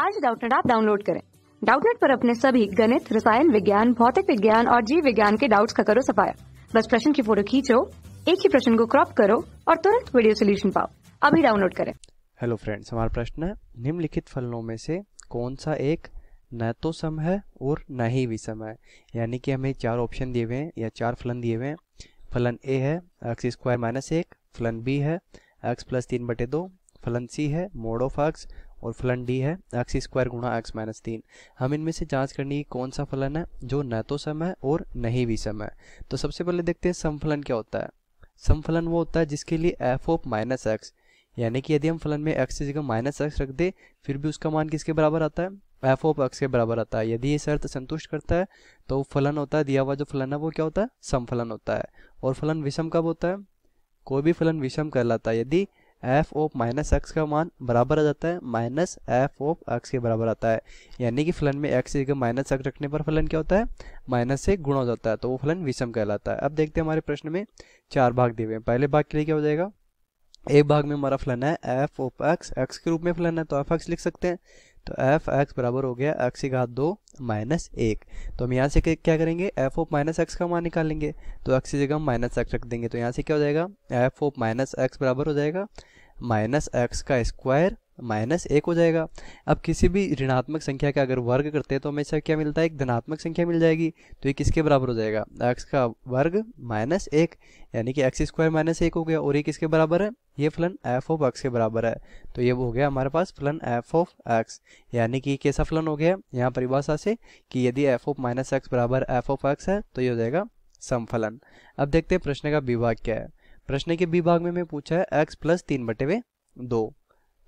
आज डाउटनेट आप डाउनलोड करें डाउटनेट पर अपने सभी गणित रसायन विज्ञान भौतिक विज्ञान और जीव विज्ञान के डाउट्स का करो सफाया बस प्रश्न की फोटो खींचो एक ही प्रश्न को क्रॉप करो और तुरंत वीडियो सोल्यूशन पाओ अभी डाउनलोड करें हेलो फ्रेंड्स हमारा प्रश्न है निम्नलिखित फलनों में से कौन सा एक न तो सम है और न ही विषम है यानी कि हमें चार ऑप्शन दिए हुए हैं या चार फलन दिए हुए हैं फलन ए है एक्स स्क्वायर माइनस एक फलन बी है एक्स प्लस तीन बटे दो फलन सी है मोड ऑफ एक्स और फलन डी है एक्स स्क्वायर गुणा एक्स माइनस तीन हम इनमें से जांच करनी है कौन सा फलन है जो न तो सम है और नहीं भी सम है तो सबसे पहले देखते हैं समफलन क्या होता है समफलन वो होता है जिसके लिए एफ ओप माइनस एक्स यानी कि यदि हम फलन में एक्स की जगह माइनस एक्स रख दे फिर भी उसका मान किसके बराबर आता है एफ ओप एक्स के बराबर आता है यदि ये शर्त संतुष्ट करता है तो फलन होता है दिया हुआ जो फलन है वो क्या होता है समफलन होता है और फलन विषम कब होता है कोई भी फलन विषम कहलाता है यदि एफ ऑफ माइनस एक्स का मान बराबर आ जाता है माइनस एफ ओप एक्स के बराबर आता है यानी कि फलन में एक्स जगह माइनस एक्स रखने पर फलन क्या होता है माइनस से गुणा हो जाता है तो वो फलन विषम कहलाता है अब देखते हैं हमारे प्रश्न में चार भाग दिए हुए हैं पहले भाग के लिए क्या हो जाएगा एक भाग में हमारा फलन है एफ ओप एक्स एक्स के रूप में फलन है तो एफ एक्स लिख सकते हैं तो एफ एक्स बराबर हो गया एक्स की घात दो माइनस एक तो हम यहाँ से क्या करेंगे एफ ओप माइनस एक्स का मान निकालेंगे तो एक्स की जगह हम माइनस एक्स रख देंगे तो यहाँ से क्या हो जाएगा एफ ओप माइनस एक्स बराबर हो जाएगा माइनस एक्स का स्क्वायर माइनस एक हो जाएगा अब किसी भी ऋणात्मक संख्या का अगर वर्ग करते हैं तो हमेशा क्या मिलता है एक धनात्मक संख्या मिल जाएगी तो ये किसके बराबर हो जाएगा एक्स का वर्ग माइनस एक यानी कि एक्स स्क्वायर माइनस एक हो गया और ये किसके बराबर है ये फलन एफ ऑफ एक्स के बराबर है तो ये हो गया हमारे पास फलन एफ ऑफ एक्स यानी कि कैसा फलन हो गया यहाँ परिभाषा से कि यदि एफ ऑफ माइनस एक्स बराबर एफ ऑफ एक्स है तो ये हो जाएगा सम फलन अब देखते हैं प्रश्न का विभाग क्या है प्रश्न के विभाग में पूछा है एक्स प्लस तीन बटे हुए दो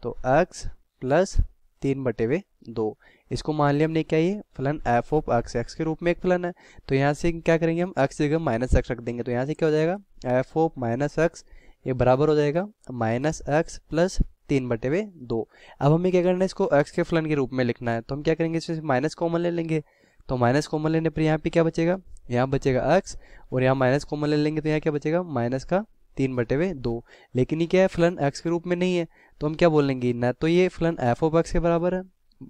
तो एक्स प्लस तीन बटे हुए दो इसको मान लिया हमने क्या ये फलन एफ ऑफ एक्स एक्स के रूप में एक फलन है तो यहाँ से क्या करेंगे हम एक्स जगह माइनस एक्स रख देंगे तो यहाँ से क्या हो जाएगा एफ ऑफ माइनस एक्स ये बराबर हो जाएगा माइनस एक्स प्लस तीन बटे हुए दो अब हमें क्या करना है इसको एक्स के फलन के रूप में लिखना है तो हम क्या करेंगे इसमें से माइनस कॉमन ले लेंगे तो माइनस कॉमन लेने पर यहाँ पे क्या बचेगा यहाँ बचेगा एक्स और यहाँ माइनस कॉमन ले लेंगे तो यहाँ क्या बचेगा माइनस का तीन बटे हुए दो लेकिन ये क्या है फलन एक्स के रूप में नहीं है तो हम क्या बोलेंगे न तो ये फलन एफ ऑफ एक्स के बराबर है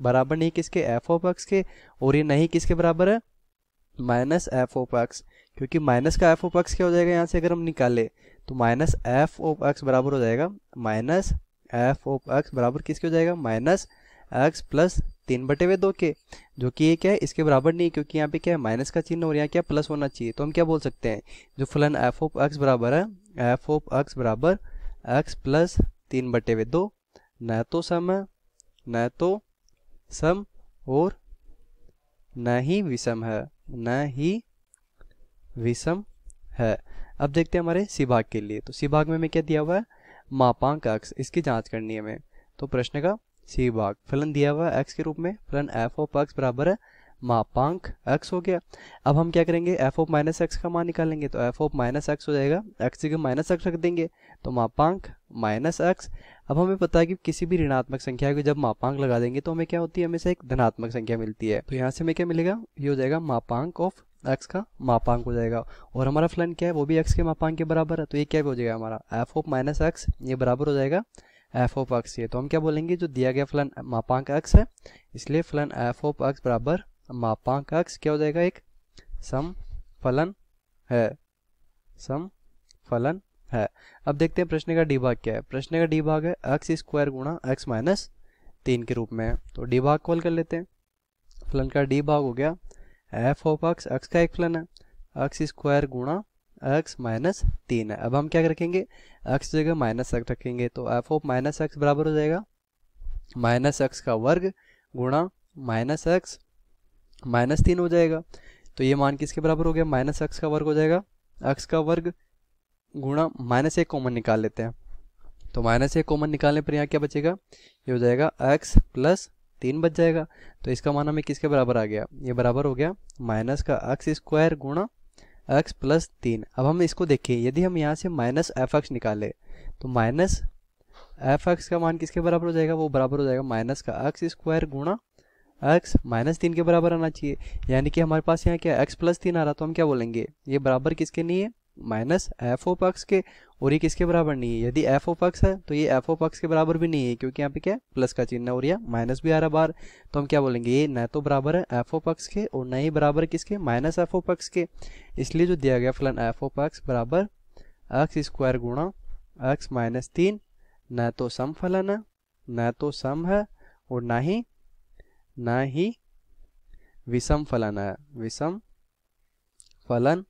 बराबर नहीं किसके एफ ऑफ एक्स के और ये नहीं किसके बराबर है माइनस एफ ऑफ एक्स क्योंकि माइनस का एफ ऑफ एक्स क्या हो जाएगा यहाँ से अगर हम निकाले तो माइनस एफ ऑफ एक्स बराबर हो जाएगा माइनस एफ ऑफ एक्स बराबर किसके हो जाएगा माइनस एक्स प्लस तीन बटे हुए दो के जो कि ये क्या है इसके बराबर नहीं क्योंकि यहाँ पे क्या है माइनस का चिन्ह और यहाँ क्या प्लस होना चाहिए तो हम क्या बोल सकते हैं जो फलन एफ ऑफ एक्स बराबर है एफ ऑफ एक्स बराबर एक्स प्लस तीन बटे हुए दो न तो सम है न तो सम और न ही विषम है न ही विषम है अब देखते हैं हमारे सी भाग के लिए तो सी भाग में हमें क्या दिया हुआ है मापांक अक्स इसकी जाँच करनी है हमें तो प्रश्न का सी भाग फलन दिया हुआ है एक्स के रूप में फलन एफ ऑफ एक्स बराबर है मापांक एक्स हो गया अब हम क्या करेंगे एफ ऑफ माइनस एक्स का मान निकालेंगे तो एफ ऑफ माइनस एक्स हो जाएगा एक्स जगह माइनस एक्स रख देंगे तो मापांक माइनस एक्स अब हमें पता है कि किसी भी ऋणात्मक संख्या को जब मापांक लगा देंगे तो हमें क्या होती है हमेशा एक धनात्मक संख्या मिलती है तो यहाँ से हमें क्या मिलेगा ये हो जाएगा मापांक ऑफ एक्स का मापांक हो जाएगा और हमारा फलन क्या है वो भी एक्स के मापांक के बराबर है तो ये क्या हो जाएगा हमारा एफ ऑफ माइनस एक्स ये बराबर हो जाएगा एफ ऑफ एक्स ये तो हम क्या बोलेंगे जो दिया गया फलन मापांक एक्स है इसलिए फलन एफ ऑफ एक्स बराबर मापांक एक्स क्या हो जाएगा एक सम फलन है सम फलन है अब देखते हैं प्रश्न का डी भाग क्या है प्रश्न का डी भाग है एक्स स्क्वायर गुणा एक्स माइनस तीन के रूप में है तो डी भाग कॉल कर लेते हैं फलन का डी भाग हो गया एफ ऑफ एक्स एक्स का एक फलन है एक्स स्क्वायर गुणा एक्स माइनस तीन है अब हम क्या रखेंगे एक्स जगह माइनस एक्स रखेंगे तो एफ ऑफ माइनस एक्स बराबर हो जाएगा माइनस एक्स का वर्ग गुणा माइनस एक्स माइनस तीन हो जाएगा तो ये मान किसके बराबर हो गया माइनस एक्स का वर्ग हो जाएगा एक्स का वर्ग गुणा माइनस एक कॉमन निकाल लेते हैं तो माइनस एक कॉमन निकालने पर यहाँ क्या बचेगा ये हो जाएगा एक्स प्लस तीन बच जाएगा तो इसका मान हमें किसके बराबर आ गया ये बराबर हो गया माइनस का अक्स स्क्वायर गुणा एक्स प्लस तीन अब हम इसको देखें यदि हम यहाँ से माइनस एफ एक्स निकाले तो माइनस एफ एक्स का मान किसके बराबर हो जाएगा वो बराबर हो जाएगा माइनस का एक्स स्क्वायर गुणा एक्स माइनस तीन के बराबर आना चाहिए यानी कि हमारे पास यहाँ क्या एक्स प्लस तीन आ रहा तो हम क्या बोलेंगे ये बराबर किसके नहीं है माइनस एफ ओ पक्ष के और ये किसके बराबर नहीं है यदि एफ ओ पक्ष है तो ये एफ ओ पक्ष के बराबर भी नहीं है क्योंकि यहाँ पे क्या है प्लस का चिन्ह और यह माइनस भी आ रहा बार तो हम क्या बोलेंगे ये न तो बराबर है एफ ओ पक्ष के और न ही बराबर किसके माइनस एफ ओ पक्ष के इसलिए जो दिया गया फलन एफ ओ पक्ष बराबर एक्स स्क्वायर गुणा एक्स माइनस तीन न तो सम फलन है न तो सम है और ना ही ना ही विषम फलन है विषम फलन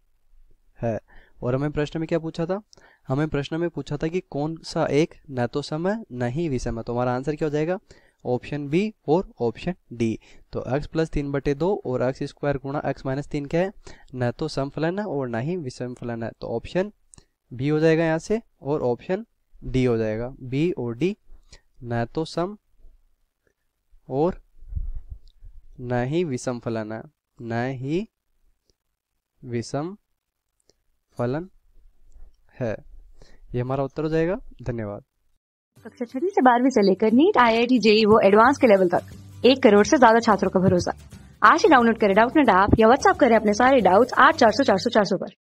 है और हमें प्रश्न में क्या पूछा था हमें प्रश्न में पूछा था कि कौन सा एक न तो समय न ही विषम है तो हमारा आंसर क्या हो जाएगा ऑप्शन बी और ऑप्शन डी तो x प्लस तीन बटे दो और एक्स स्क्वायर गुणा एक्स माइनस तीन क्या है न तो समफलन है और न ही विषम फलन है तो ऑप्शन बी हो जाएगा यहाँ से और ऑप्शन डी हो जाएगा बी और डी न तो सम और न ही विषम फलन है न ही विषम फलन है ये हमारा उत्तर हो जाएगा धन्यवाद कक्षा छठी से बारहवीं से लेकर NEET I I T JEE वो एडवांस के लेवल तक एक करोड़ से ज्यादा छात्रों का भरोसा आज ही डाउनलोड करें नेट ऐप या व्हाट्सएप करें अपने सारे डाउट्स आठ चार सौ चार सौ चार सौ पर